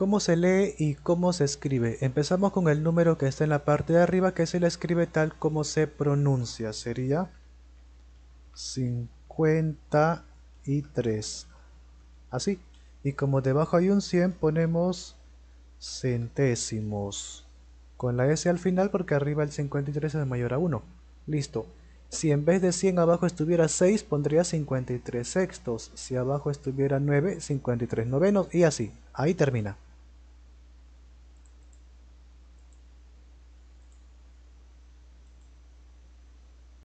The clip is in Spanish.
¿Cómo se lee y cómo se escribe? Empezamos con el número que está en la parte de arriba que se le escribe tal como se pronuncia. Sería 53. Así. Y como debajo hay un 100 ponemos centésimos. Con la S al final porque arriba el 53 es mayor a 1. Listo. Si en vez de 100 abajo estuviera 6, pondría 53 sextos. Si abajo estuviera 9, 53 novenos. Y así. Ahí termina.